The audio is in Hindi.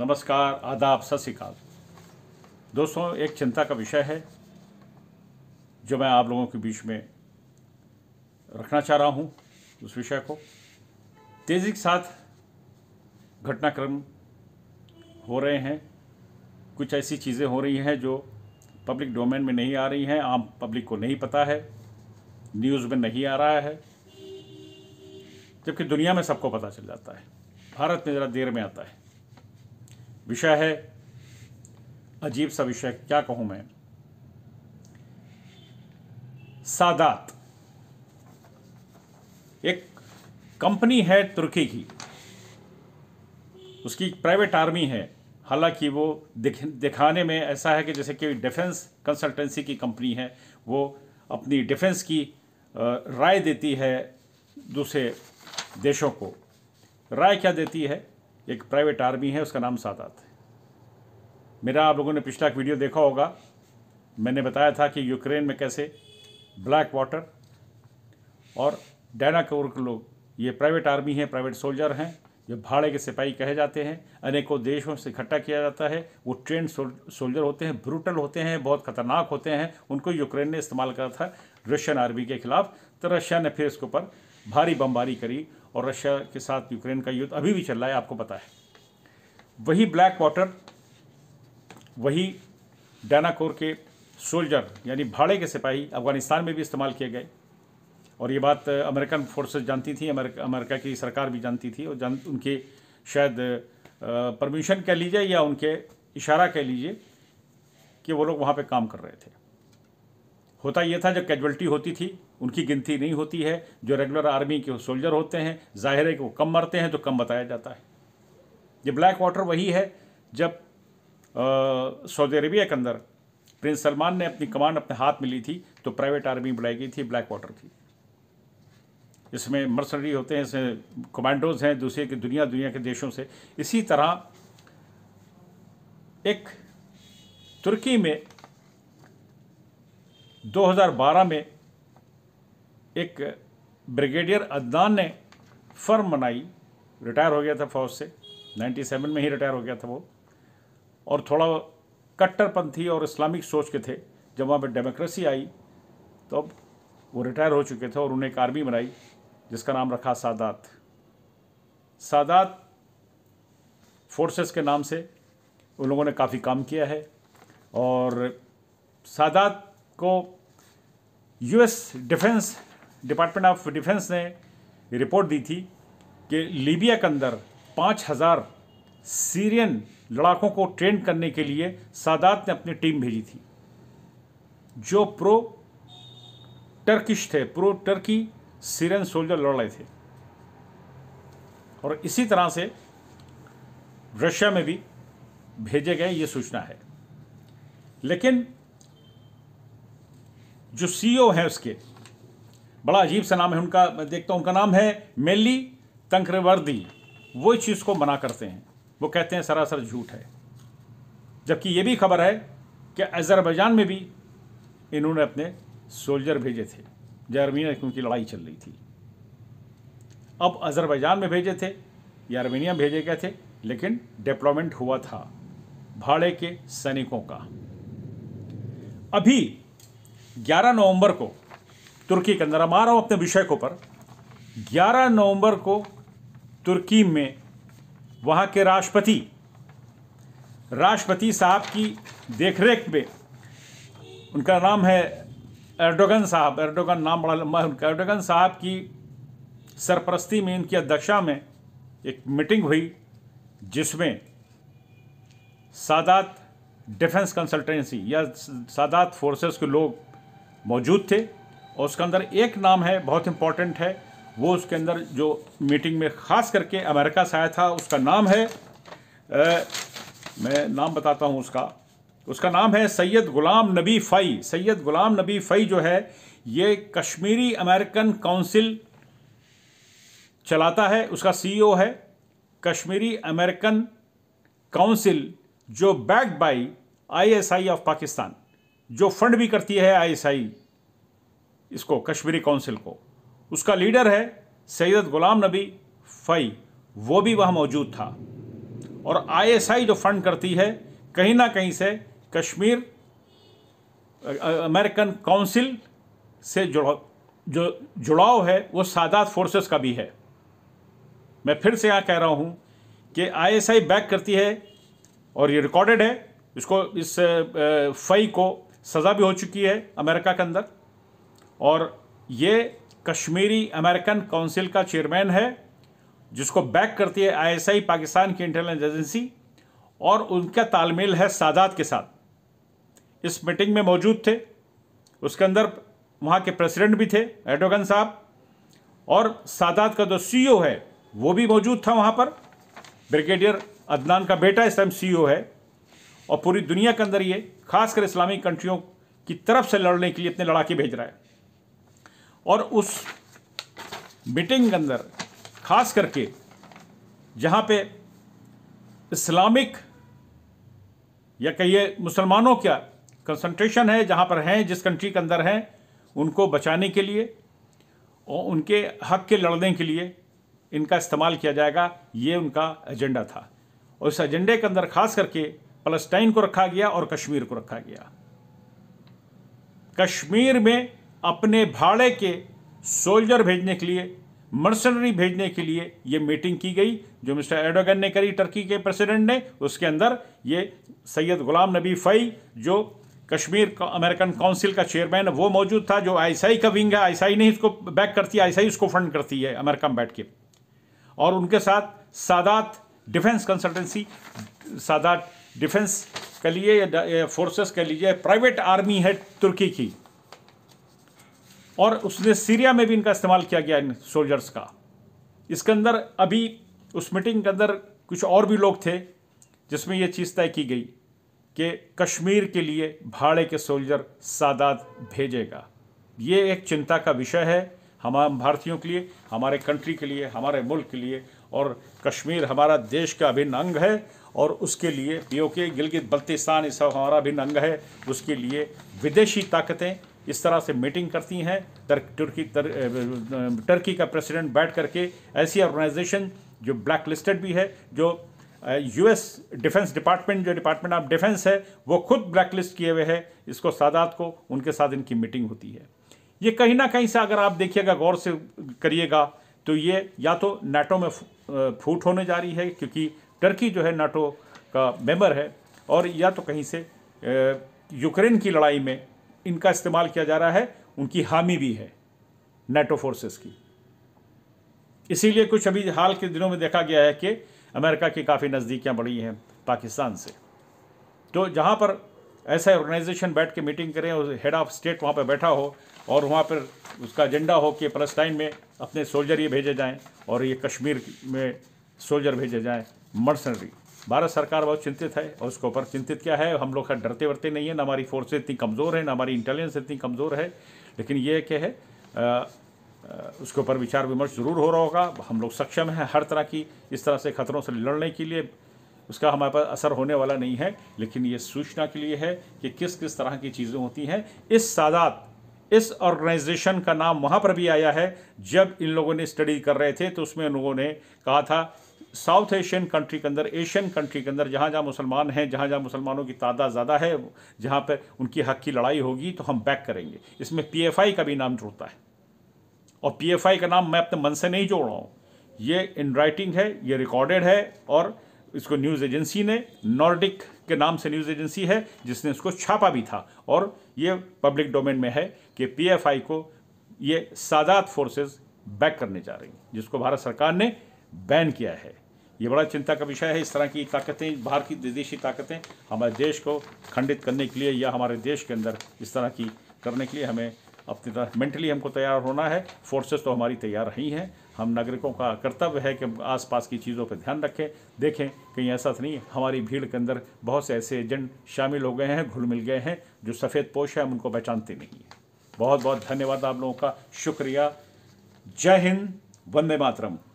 नमस्कार आदाब सत श्रीकाल दोस्तों एक चिंता का विषय है जो मैं आप लोगों के बीच में रखना चाह रहा हूँ उस विषय को तेज़ी के साथ घटनाक्रम हो रहे हैं कुछ ऐसी चीज़ें हो रही हैं जो पब्लिक डोमेन में नहीं आ रही हैं आम पब्लिक को नहीं पता है न्यूज़ में नहीं आ रहा है जबकि दुनिया में सबको पता चल जाता है भारत में ज़रा देर में आता है विषय है अजीब सा विषय क्या कहूं मैं सादात एक कंपनी है तुर्की की उसकी प्राइवेट आर्मी है हालांकि वो दिख दिखाने में ऐसा है कि जैसे कि डिफेंस कंसल्टेंसी की कंपनी है वो अपनी डिफेंस की राय देती है दूसरे देशों को राय क्या देती है एक प्राइवेट आर्मी है उसका नाम सादात है मेरा आप लोगों ने पिछला एक वीडियो देखा होगा मैंने बताया था कि यूक्रेन में कैसे ब्लैक वाटर और डायना के लोग ये प्राइवेट आर्मी हैं प्राइवेट सोल्जर हैं जो भाड़े के सिपाही कहे जाते हैं अनेकों देशों से इकट्ठा किया जाता है वो ट्रेन सोल्जर होते हैं ब्रूटल होते हैं बहुत खतरनाक होते हैं उनको यूक्रेन ने इस्तेमाल करा था रशियन आर्मी के खिलाफ तो रशिया ने फिर इसके ऊपर भारी बमबारी करी और रशिया के साथ यूक्रेन का युद्ध अभी भी चल रहा है आपको पता है वही ब्लैक वाटर वही डैनाकोर के सोल्जर यानी भाड़े के सिपाही अफगानिस्तान में भी इस्तेमाल किए गए और ये बात अमेरिकन फोर्सेस जानती थी अमेरिका अमेरिका की सरकार भी जानती थी और जान उनके शायद परमिशन कह लीजिए या उनके इशारा कह लीजिए कि वो लोग वहाँ पे काम कर रहे थे होता ये था जब कैजुअल्टी होती थी उनकी गिनती नहीं होती है जो रेगुलर आर्मी के सोल्जर होते हैं जाहिर है कि वो कम मरते हैं तो कम बताया जाता है ये ब्लैक वाटर वही है जब सऊदी अरेबिया के अंदर प्रिंस सलमान ने अपनी कमांड अपने हाथ में ली थी तो प्राइवेट आर्मी बुलाई गई थी ब्लैक वाटर थी इसमें मर्सनरी होते हैं इसमें कमांडोज हैं दूसरे के दुनिया दुनिया के देशों से इसी तरह एक तुर्की में 2012 में एक ब्रिगेडियर अदनान ने फर्म बनाई रिटायर हो गया था फौज से 97 में ही रिटायर हो गया था वो और थोड़ा कट्टरपंथी और इस्लामिक सोच के थे जब वहाँ पर डेमोक्रेसी आई तो अब वो रिटायर हो चुके थे और उन्हें एक आर्मी बनाई जिसका नाम रखा सादात सादात फोर्सेस के नाम से उन लोगों ने काफ़ी काम किया है और सादात को US defence department of defence ने रिपोर्ट दी थी कि लीबिया के अंदर पाँच हज़ार सीरियन लड़ाकों को ट्रेन करने के लिए सादात ने अपनी टीम भेजी थी जो प्रो टर्किश थे प्रो टर्की सीरियन सोल्जर लड़ रहे थे और इसी तरह से रशिया में भी भेजे गए ये सूचना है लेकिन जो सीईओ हैं उसके बड़ा अजीब सा नाम है उनका देखता हूँ उनका नाम है मेली तंक्रवर्दी वो इस चीज़ को मना करते हैं वो कहते हैं सरासर झूठ है जबकि ये भी खबर है कि अज़रबैजान में भी इन्होंने अपने सोल्जर भेजे थे जर्मीनिया उनकी लड़ाई चल रही थी अब अज़रबैजान में भेजे थे या अर्मीनिया भेजे गए थे लेकिन डेप्लॉयमेंट हुआ था भाड़े के सैनिकों का अभी 11 नवंबर को तुर्की के अंदर अब आ रहा हूँ अपने विषय को पर 11 नवंबर को तुर्की में वहाँ के राष्ट्रपति राष्ट्रपति साहब की देखरेख में उनका नाम है एर्डोगन साहब एर्डोगन नाम बड़ा लंबा है उनका एर्डोगन साहब की सरपरस्ती में इनकी अध्यक्षता में एक मीटिंग हुई जिसमें सादात डिफेंस कंसल्टेंसी या सादात फोर्सेस के लोग मौजूद थे और उसका अंदर एक नाम है बहुत इंपॉर्टेंट है वो उसके अंदर जो मीटिंग में ख़ास करके अमेरिका से आया था उसका नाम है ए, मैं नाम बताता हूँ उसका उसका नाम है सैयद गुलाम नबी फ़ई सैयद गुलाम नबी फ़ई जो है ये कश्मीरी अमेरिकन काउंसिल चलाता है उसका सीईओ e है कश्मीरी अमेरिकन काउंसिल जो backed by ISI of Pakistan जो फंड भी करती है आईएसआई इसको कश्मीरी काउंसिल को उसका लीडर है सैयद गुलाम नबी फ़ई वो भी वहाँ मौजूद था और आईएसआई जो फंड करती है कहीं ना कहीं से कश्मीर अमेरिकन काउंसिल से जुड़ा जो जुड़ाव है वो सादात फोर्सेस का भी है मैं फिर से यहाँ कह रहा हूँ कि आईएसआई बैक करती है और ये रिकॉर्डेड है इसको इस फ़ई को सज़ा भी हो चुकी है अमेरिका के अंदर और ये कश्मीरी अमेरिकन काउंसिल का चेयरमैन है जिसको बैक करती है आईएसआई पाकिस्तान की इंटेलिजेंस एजेंसी और उनका तालमेल है सादात के साथ इस मीटिंग में मौजूद थे उसके अंदर वहाँ के प्रेसिडेंट भी थे एडोगन साहब और सादात का जो सी है वो भी मौजूद था वहाँ पर ब्रिगेडियर अदनान का बेटा इस टाइम सी है और पूरी दुनिया के अंदर ये खासकर इस्लामिक कंट्रियों की तरफ से लड़ने के लिए अपने लड़ाके भेज रहा है और उस मीटिंग के अंदर ख़ास करके जहाँ पे इस्लामिक या कहिए मुसलमानों का कंसंट्रेशन है जहाँ पर हैं जिस कंट्री के अंदर हैं उनको बचाने के लिए और उनके हक के लड़ने के लिए इनका इस्तेमाल किया जाएगा ये उनका एजेंडा था और इस एजेंडे के अंदर खास करके पलस्टाइन को रखा गया और कश्मीर को रखा गया कश्मीर में अपने भाड़े के सोल्जर भेजने के लिए मर्सनरी भेजने के लिए ये मीटिंग की गई जो मिस्टर एडोगन ने करी टर्की के प्रेसिडेंट ने उसके अंदर ये सैयद गुलाम नबी फ़ई जो कश्मीर अमेरिकन काउंसिल का चेयरमैन वो मौजूद था जो आईसाई का विंग है आईसाई नहीं इसको बैक करती है आई उसको फंड करती है अमेरिका में बैठ के और उनके साथ SADAT defence consultancy SADAT defence के लिए फोर्सेस के लिए प्राइवेट आर्मी है तुर्की की और उसने सीरिया में भी इनका इस्तेमाल किया गया इन सोल्जर्स का इसके अंदर अभी उस मीटिंग के अंदर कुछ और भी लोग थे जिसमें यह चीज़ तय की गई कि कश्मीर के लिए भाड़े के सोल्जर सादात भेजेगा ये एक चिंता का विषय है हम भारतीयों के लिए हमारे कंट्री के लिए हमारे मुल्क के लिए और कश्मीर हमारा देश का अभिन्न अंग है और उसके लिए पीओके गिलगित बल्तिस्तान ये सब हमारा अभिन्न अंग है उसके लिए विदेशी ताकतें इस तरह से मीटिंग करती हैं तुर्की तर, टर्की का प्रेसिडेंट बैठ करके ऐसी ऑर्गेनाइजेशन जो ब्लैक लिस्टेड भी है जो यूएस डिफेंस डिपार्टमेंट जो डिपार्टमेंट ऑफ डिफेंस है वो खुद ब्लैक लिस्ट किए हुए है इसको सादात को उनके साथ इनकी मीटिंग होती है ये कहीं ना कहीं से अगर आप देखिएगा गौर से करिएगा तो ये या तो नाटो में फूट होने जा रही है क्योंकि टर्की जो है नाटो का मेंबर है और या तो कहीं से यूक्रेन की लड़ाई में इनका इस्तेमाल किया जा रहा है उनकी हामी भी है नेटो फोर्सेस की इसीलिए कुछ अभी हाल के दिनों में देखा गया है कि अमेरिका की काफ़ी नज़दीकियाँ बढ़ी हैं पाकिस्तान से तो जहाँ पर ऐसा ऑर्गेनाइजेशन बैठ के मीटिंग करें और हेड ऑफ स्टेट वहाँ पर बैठा हो और वहाँ पर उसका एजेंडा हो कि पलस्टाइन में अपने सोल्जर ये भेजे जाएँ और ये कश्मीर में सोल्जर भेजे जाएँ मर्सनरी भारत सरकार बहुत चिंतित है और उसके ऊपर चिंतित क्या है हम लोग डरते वरते नहीं है ना हमारी फोर्स इतनी कमज़ोर है ना हमारी इंटेलिजेंस इतनी कमज़ोर है लेकिन ये क्या है उसके ऊपर विचार विमर्श जरूर हो रहा होगा हम लोग सक्षम हैं हर तरह की इस तरह से खतरों से लड़ने के लिए उसका हमारे पास असर होने वाला नहीं है लेकिन ये सूचना के लिए है कि किस किस तरह की चीज़ें होती हैं इस सादात इस ऑर्गेनाइजेशन का नाम वहाँ पर भी आया है जब इन लोगों ने स्टडी कर रहे थे तो उसमें उन लोगों ने कहा था साउथ एशियन कंट्री के अंदर एशियन कंट्री के अंदर जहाँ जहाँ मुसलमान हैं जहाँ जहाँ मुसलमानों की तादाद ज़्यादा है जहाँ पर उनकी हक की लड़ाई होगी तो हम बैक करेंगे इसमें पीएफआई का भी नाम जुड़ता है और पीएफआई का नाम मैं अपने मन से नहीं जोड़ रहा हूँ ये इन राइटिंग है ये रिकॉर्डेड है और इसको न्यूज़ एजेंसी ने नॉर्डिक के नाम से न्यूज़ एजेंसी है जिसने इसको छापा भी था और ये पब्लिक डोमेन में है कि पीएफआई को ये सादात फोर्सेस बैक करने जा रही हैं जिसको भारत सरकार ने बैन किया है ये बड़ा चिंता का विषय है इस तरह की ताकतें बाहर की विदेशी ताकतें हमारे देश को खंडित करने के लिए या हमारे देश के अंदर इस तरह की करने के लिए हमें अपनी तरह मेंटली हमको तैयार होना है फोर्सेस तो हमारी तैयार ही हैं हम नागरिकों का कर्तव्य है कि हम आसपास की चीज़ों पर ध्यान रखें देखें कहीं ऐसा तो नहीं हमारी भीड़ के अंदर बहुत से ऐसे एजेंट शामिल हो गए हैं घुल मिल गए हैं जो सफ़ेद पोश है हम उनको पहचानते नहीं हैं बहुत बहुत धन्यवाद आप लोगों का शुक्रिया जय हिंद वंदे मातरम